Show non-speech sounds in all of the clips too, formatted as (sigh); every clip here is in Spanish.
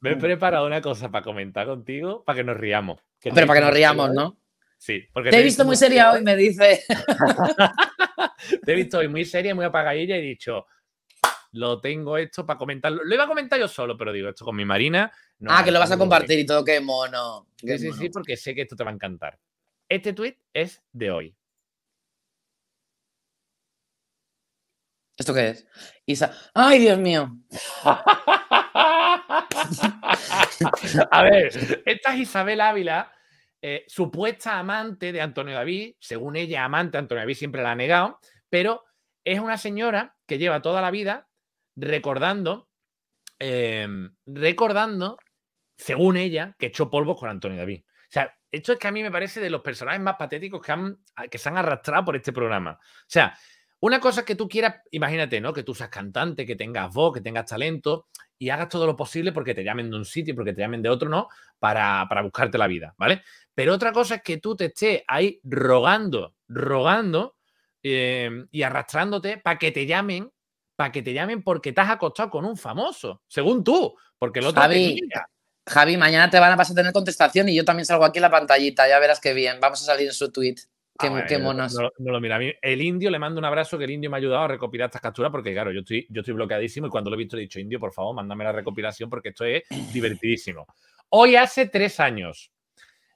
Me he mm. preparado una cosa para comentar contigo, para que nos riamos. Pero para que nos riamos, ¿eh? ¿no? Sí, porque te, he visto, muy seria hoy, me dice. (laughs) te he visto hoy muy seria, muy apagadilla y he dicho, lo tengo esto para comentarlo. Lo iba a comentar yo solo, pero digo, esto con mi Marina. ah, que lo vas a compartir y todo, qué mono. sí, sí, sí, porque sé que esto te va a encantar. Este tweet es de hoy. ¿Esto qué es? Isa. ¡Ay, Dios mío! (laughs) A ver, esta es Isabel Ávila, eh, supuesta amante de Antonio David, según ella, amante, Antonio David siempre la ha negado, pero es una señora que lleva toda la vida recordando, em, recordando, según ella, que echó polvos con Antonio David. O sea, esto es que a mí me parece de los personajes más patéticos que, que se han arrastrado por este programa. O sea, una cosa es que tú quieras, imagínate, ¿no? Que tú seas cantante, que tengas voz, que tengas talento y hagas todo lo posible porque te llamen de un sitio, porque te llamen de otro, ¿no? Para, para buscarte la vida, ¿vale? Pero otra cosa es que tú te estés ahí rogando, rogando em, y arrastrándote para que te llamen, para que te llamen porque te has acostado con un famoso, según tú, porque el otro Javi, mañana te van a pasar a tener contestación y yo también salgo aquí en la pantallita, ya verás qué bien, vamos a salir en su tweet. Qué, No, lo mira. el indio le mando un abrazo que el indio me ha ayudado a recopilar estas capturas porque, claro, yo estoy, yo estoy bloqueadísimo y cuando lo he visto he dicho, indio, por favor, mándame la recopilación porque esto es (coughs) divertidísimo. Hoy hace tres años,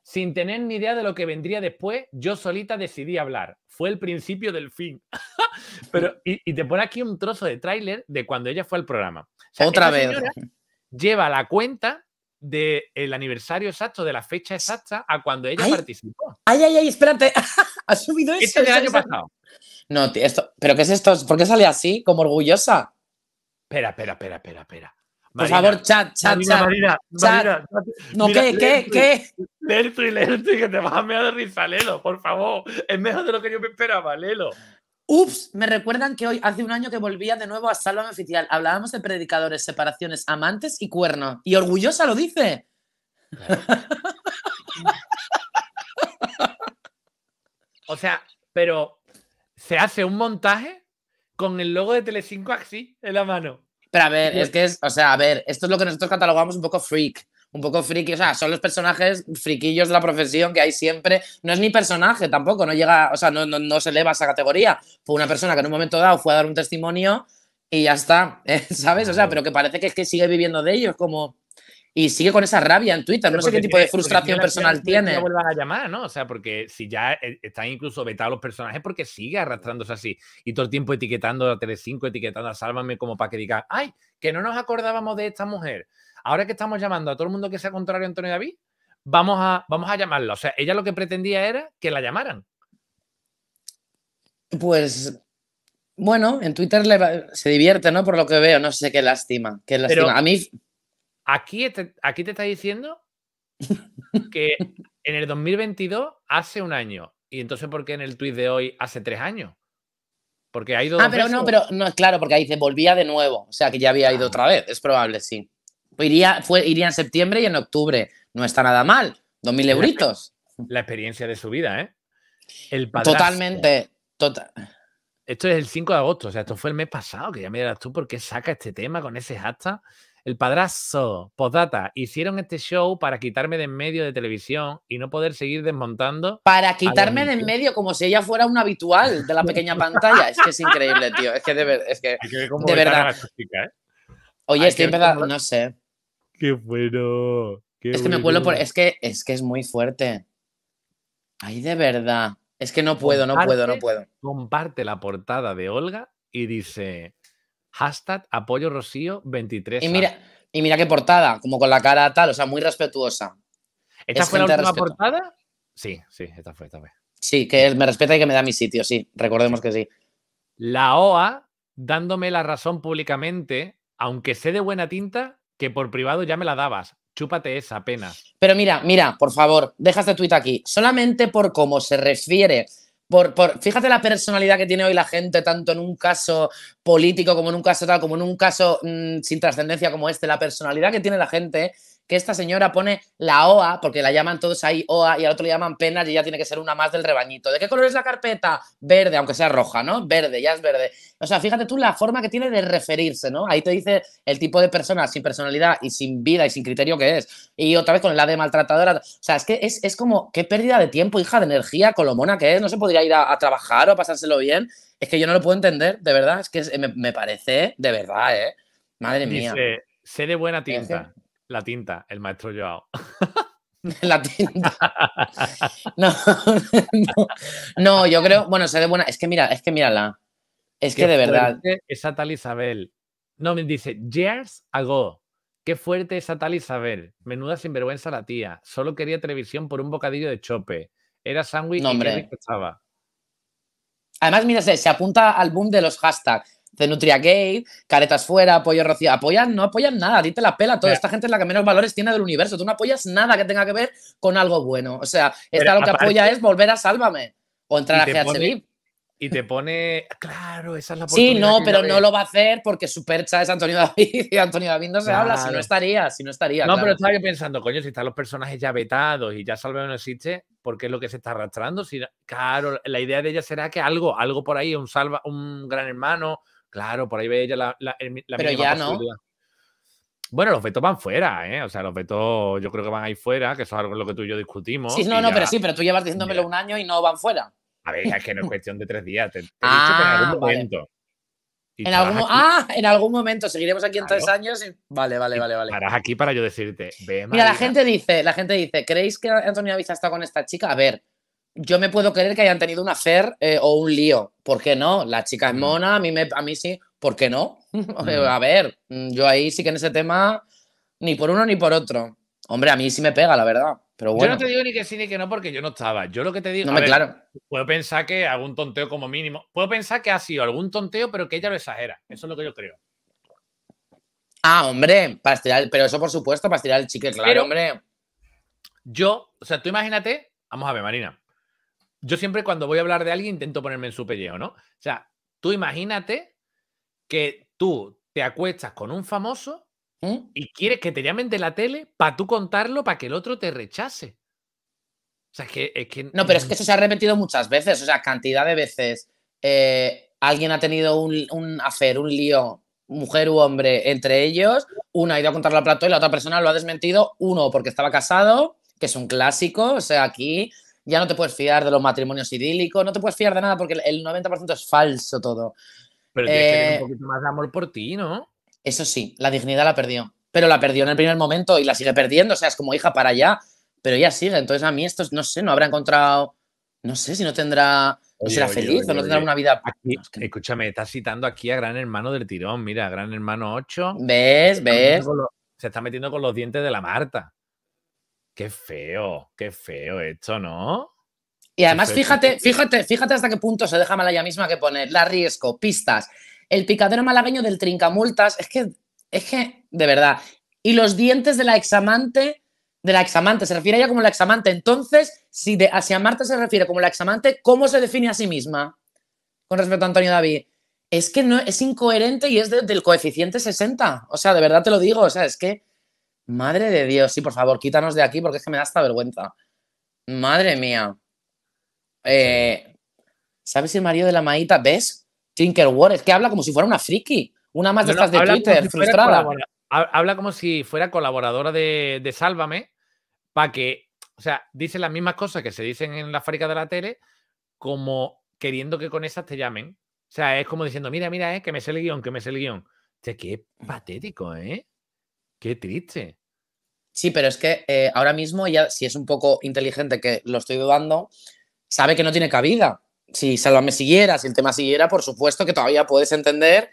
sin tener ni idea de lo que vendría después, yo solita decidí hablar. Fue el principio del fin. (laughs) Pero, y, te pone aquí un trozo de tráiler de cuando ella fue al programa. Otra vez. Lleva la cuenta del aniversario exacto, de la fecha exacta, a cuando ella participó. Ay, ay, ay, espérate. (laughs) ha subido esto. Este del año pasado. No, tío, esto, ¿pero qué es esto? ¿Por qué sale así, como orgullosa? Espera, espera, espera, espera, espera. Por favor, chat, chat, chat. Marina, No, ¿qué, qué, qué? y que te vas a mear de Lelo. por favor. Es mejor de lo que yo me esperaba, lelo. Ups, me recuerdan que hoy hace un año que volvía de nuevo a Sálvame Oficial. Hablábamos de predicadores, separaciones, amantes y cuerno. Y orgullosa lo dice. o sea, pero se hace un montaje con el logo de Telecinco así en la mano. Pero a ver, es que es, o sea, a ver, esto es lo que nosotros catalogamos un poco freak un poco friki, o sea, son los personajes friquillos de la profesión que hay siempre. No es ni personaje tampoco, no llega, o sea, no, no, no se eleva a esa categoría. Fue una persona que en un momento dado fue a dar un testimonio y ya está, (laughs) ¿eh? ¿sabes? O sea, pero que parece que es que sigue viviendo de ellos, como y sigue con esa rabia en Twitter. No sé qué tipo de frustración personal tiene. No vuelvan a llamar, ¿no? O sea, porque si ya eh, están incluso vetados los personajes, porque sigue arrastrándose así y todo el tiempo etiquetando a Telecinco, etiquetando a Sálvame, como para que digan, ¡ay! Que no nos acordábamos de esta mujer. Ahora que estamos llamando a todo el mundo que sea contrario a Antonio David, vamos a, vamos a llamarla. O sea, ella lo que pretendía era que la llamaran. Pues bueno, en Twitter se divierte, ¿no? Por lo que veo, no sé qué lástima. Qué lástima. a mí Aquí te, este, aquí te está diciendo que en el 2022 hace un año. Y entonces, ¿por qué en el tuit de hoy hace tres años? Porque ha ido. Ah, pero no, pero no, es claro, porque ahí dice volvía de nuevo. O sea, que ya había ido ah. otra vez. Es probable, sí. Pues iría, fue, iría en septiembre y en octubre. No está nada mal. Dos mil euritos. La experiencia de su vida, ¿eh? El Totalmente. Total. Esto es el 5 de agosto. O sea, esto fue el mes pasado, que ya me dirás tú por qué saca este tema con ese hashtag. El padrazo, podata, hicieron este show para quitarme de en medio de televisión y no poder seguir desmontando. Para quitarme de en medio como si ella fuera un habitual de la pequeña pantalla. Es que es increíble, tío. Es que de, es que, de verdad. ¿eh? Oye, es estoy empezando, no sé. Qué bueno. es que me vuelo por. Es que, es que es muy fuerte. Ay, de verdad. Es que no puedo, no puedo, no puedo. Comparte la portada de Olga y dice: Hashtag apoyo Rocío 23. Y mira, y mira qué portada, como con la cara tal, o sea, muy respetuosa. ¿Esta fue la última portada? Sí, sí, esta fue, esta fue. Sí, que me respeta y que me da mi sitio, sí, recordemos que sí. La OA dándome la razón públicamente, aunque sé de buena tinta que por privado ya me la dabas. Chúpate esa apenas. Pero mira, mira, por favor, deja este tuit aquí. Solamente por cómo se refiere por, por, fíjate la personalidad que tiene hoy la gente, tanto en un caso político como en un caso tal, como en un caso mm, sin trascendencia como este, la personalidad que tiene la gente que esta señora pone la OA, porque la llaman todos ahí OA y al otro le llaman penas y ya tiene que ser una más del rebañito. ¿De qué color es la carpeta? Verde, aunque sea roja, ¿no? Verde, ya es verde. O sea, fíjate tú la forma que tiene de referirse, ¿no? Ahí te dice el tipo de persona sin personalidad y sin vida y sin criterio que es. Y otra vez con la de maltratadora. O sea, es que es, como, qué pérdida de tiempo, hija de energía, colomona que es. No se podría ir a, trabajar o a pasárselo bien. Es que yo no lo puedo entender, de verdad. Es que me, parece, de verdad, ¿eh? Madre mía. Dice, sé de buena tinta. La tinta, el maestro Joao. (laughs) La tinta. (laughs) No, no, yo creo, bueno, se de buena. Es que mira, es que mírala. Es que de verdad. Esa tal Isabel. No, me dice, years ago. Qué fuerte esa tal Isabel. Menuda sinvergüenza la tía. Solo quería televisión por un bocadillo de chope. Era sándwich no, y me Además, mira, se apunta al boom de los hashtags de Nutria Gate, caretas fuera, apoyo rocío. Apoyan, no apoyan nada, dite la pela toda. Esta gente es la que menos valores tiene del universo. Tú no apoyas nada que tenga que ver con algo bueno. O sea, esta lo que apoya es volver a Sálvame o entrar a GHB. Y te pone, claro, esa es la oportunidad. Sí, no, pero no lo va a hacer porque su percha es Antonio David y Antonio David no se habla, si no estaría, si no estaría. No, pero estaba yo pensando, coño, si están los personajes ya vetados y ya Sálvame no existe, ¿por qué es lo que se está arrastrando? Si, claro, la idea de ella será que algo, algo por ahí, un Salva, un gran hermano, Claro, por ahí ve ella la, la, la Pero ya no. Bueno, los vetos van fuera, ¿eh? O sea, los vetos yo creo que van ahí fuera, que eso es algo lo que tú y yo discutimos. Sí, no, no, pero sí, pero tú llevas diciéndomelo un año y no van fuera. A ver, es que no es cuestión de tres días. Te, he dicho que en ah, algún momento. En ah, en algún momento. Seguiremos aquí en tres años. Y... Vale, vale, vale, vale. Estarás aquí para yo decirte. Mira, la gente dice, la gente dice, ¿creéis que Antonio Avisa está con esta chica? A ver, yo me puedo creer que hayan tenido un hacer eh, o un lío. ¿Por qué no? La chica es mm. mona, a mí, me, a mí sí. ¿Por qué no? (laughs) a mm. ver, mm, yo ahí sí que en ese tema, ni por uno ni por otro. Hombre, a mí sí me pega, la verdad. Pero bueno. Yo no te digo ni que sí ni que no porque yo no estaba. Yo lo que te digo. claro. Puedo pensar que algún tonteo como mínimo. Puedo pensar que ha sido algún tonteo, pero que ella lo exagera. Eso es lo que yo creo. Ah, hombre, para estirar, pero eso por supuesto, para estirar el chicle, claro, hombre. Yo, o sea, tú imagínate, vamos a ver, Marina, yo siempre cuando voy a hablar de alguien intento ponerme en su pellejo, ¿no? O sea, tú imagínate que tú te acuestas con un famoso ¿Eh? y quieres que te llamen de la tele para tú contarlo para que el otro te rechace. O sea, es que, No, pero es mm. que eso se ha repetido muchas veces, o sea, cantidad de veces. Eh, alguien ha tenido un, hacer, un lío, mujer u hombre, entre ellos. Una ha ido a contarlo la plato y la otra persona lo ha desmentido. Uno porque estaba casado, que es un clásico, o sea, aquí ya no te puedes fiar de los matrimonios idílicos, no te puedes fiar de nada porque el 90% es falso todo. Pero tienes que tener un eh, poquito más de amor por ti, ¿no? Eso sí, la dignidad la perdió. Pero la perdió en el primer momento y la sigue perdiendo, o sea, es como hija para allá, pero ya sigue. Entonces a mí esto, no sé, no habrá encontrado, no sé si no tendrá, o será feliz o no tendrá una vida. Escúchame, estás citando aquí a Gran Hermano del Tirón, mira, Gran Hermano 8. ¿Ves? ¿Ves? Se está metiendo con los dientes de la Marta. Qué feo, qué feo esto, ¿no? Y además, fíjate, fíjate, fíjate hasta qué punto se deja ella misma que poner. La riesgo, pistas. El picadero malagueño del trincamultas. Es que, es que, de verdad. Y los dientes de la examante, de la examante, se refiere a ella como la examante. Entonces, si de hacia Marta se refiere como la examante, ¿cómo se define a sí misma? Con respecto a Antonio David. Es que no, es incoherente y es del coeficiente 60. O sea, de verdad te lo digo. O sea, es que Madre de Dios, sí, por favor, quítanos de aquí porque es que me da esta vergüenza. Madre mía. ¿sabes eh, ¿Sabes el marido de la maíta? ¿Ves? Tinker War, es que habla como si fuera una friki. Una más de estas de Twitter, frustrada. Habla como si fuera colaboradora de, Sálvame, para que, o sea, dice las mismas cosas que se dicen en la fábrica de la tele, como queriendo que con esas te llamen. O sea, es como diciendo, mira, mira, eh, que me sé el guión, que me sé el guión. O sea, qué patético, ¿eh? Qué triste. Sí, pero es que eh, ahora mismo ya, si es un poco inteligente que lo estoy dudando, sabe que no tiene cabida. Si me siguiera, si el tema siguiera, por supuesto que todavía puedes entender,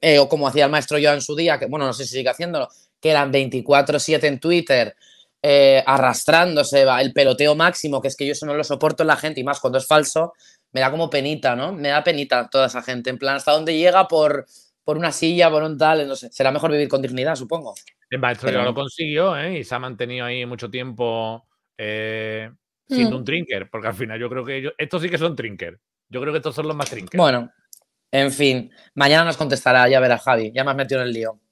eh, o como hacía el maestro yo en su día, que bueno, no sé si sigue haciéndolo, que eran 24-7 en Twitter, eh, arrastrándose, va, el peloteo máximo, que es que yo eso no lo soporto la gente, y más cuando es falso, me da como penita, ¿no? Me da penita toda esa gente, en plan, hasta dónde llega por, por una silla, por un tal, no sé, será mejor vivir con dignidad, supongo. El maestro ya lo consiguió ¿eh? y se ha mantenido ahí mucho tiempo eh, siendo mm. un trinker, porque al final yo creo que estos sí que son trinker. Yo creo que estos son los más trinker. Bueno, en fin, mañana nos contestará, ya verá Javi, ya me has metido en el lío.